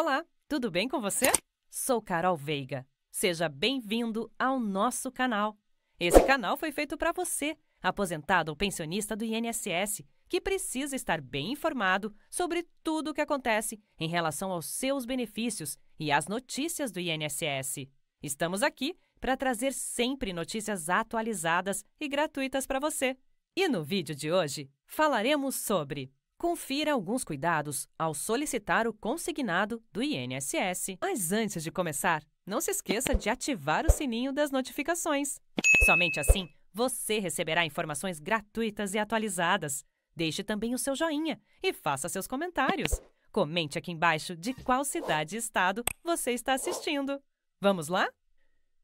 Olá, tudo bem com você? Sou Carol Veiga. Seja bem-vindo ao nosso canal. Esse canal foi feito para você, aposentado ou pensionista do INSS, que precisa estar bem informado sobre tudo o que acontece em relação aos seus benefícios e às notícias do INSS. Estamos aqui para trazer sempre notícias atualizadas e gratuitas para você. E no vídeo de hoje falaremos sobre Confira alguns cuidados ao solicitar o consignado do INSS. Mas antes de começar, não se esqueça de ativar o sininho das notificações. Somente assim você receberá informações gratuitas e atualizadas. Deixe também o seu joinha e faça seus comentários. Comente aqui embaixo de qual cidade e estado você está assistindo. Vamos lá?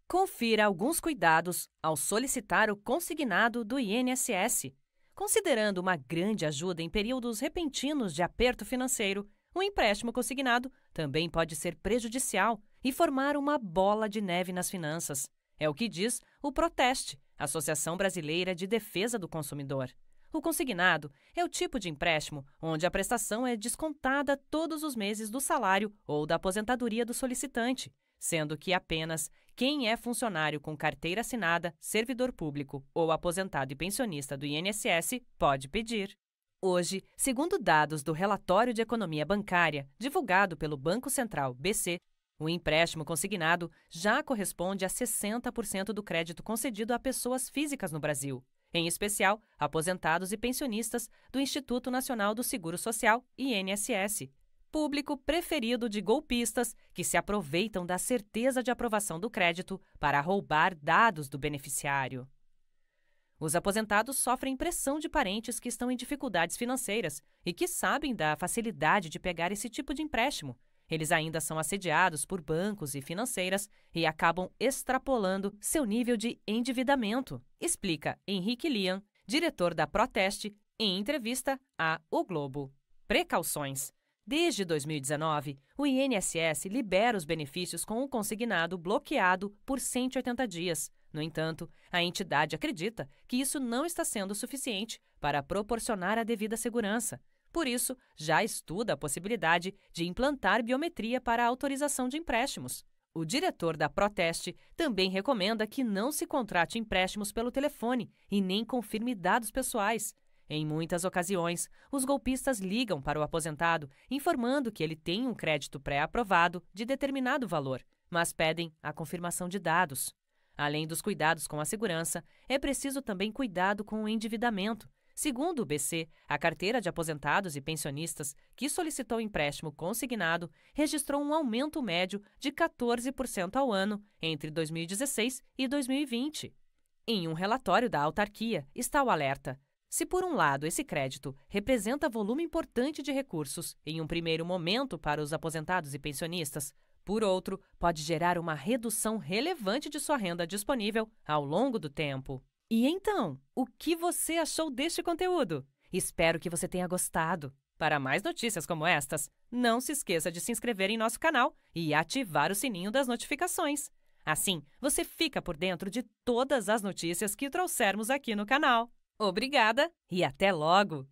Confira alguns cuidados ao solicitar o consignado do INSS. Considerando uma grande ajuda em períodos repentinos de aperto financeiro, um empréstimo consignado também pode ser prejudicial e formar uma bola de neve nas finanças. É o que diz o Proteste, Associação Brasileira de Defesa do Consumidor. O consignado é o tipo de empréstimo onde a prestação é descontada todos os meses do salário ou da aposentadoria do solicitante, sendo que apenas quem é funcionário com carteira assinada, servidor público ou aposentado e pensionista do INSS pode pedir. Hoje, segundo dados do Relatório de Economia Bancária, divulgado pelo Banco Central, BC, o empréstimo consignado já corresponde a 60% do crédito concedido a pessoas físicas no Brasil, em especial aposentados e pensionistas do Instituto Nacional do Seguro Social, INSS, público preferido de golpistas que se aproveitam da certeza de aprovação do crédito para roubar dados do beneficiário. Os aposentados sofrem pressão de parentes que estão em dificuldades financeiras e que sabem da facilidade de pegar esse tipo de empréstimo. Eles ainda são assediados por bancos e financeiras e acabam extrapolando seu nível de endividamento, explica Henrique Lian, diretor da Proteste, em entrevista a O Globo. Precauções. Desde 2019, o INSS libera os benefícios com o consignado bloqueado por 180 dias. No entanto, a entidade acredita que isso não está sendo suficiente para proporcionar a devida segurança. Por isso, já estuda a possibilidade de implantar biometria para autorização de empréstimos. O diretor da Proteste também recomenda que não se contrate empréstimos pelo telefone e nem confirme dados pessoais. Em muitas ocasiões, os golpistas ligam para o aposentado informando que ele tem um crédito pré-aprovado de determinado valor, mas pedem a confirmação de dados. Além dos cuidados com a segurança, é preciso também cuidado com o endividamento. Segundo o BC, a carteira de aposentados e pensionistas que solicitou empréstimo consignado registrou um aumento médio de 14% ao ano entre 2016 e 2020. Em um relatório da autarquia está o alerta: se, por um lado, esse crédito representa volume importante de recursos em um primeiro momento para os aposentados e pensionistas, por outro, pode gerar uma redução relevante de sua renda disponível ao longo do tempo. E então, o que você achou deste conteúdo? Espero que você tenha gostado. Para mais notícias como estas, não se esqueça de se inscrever em nosso canal e ativar o sininho das notificações. Assim, você fica por dentro de todas as notícias que trouxermos aqui no canal. Obrigada e até logo!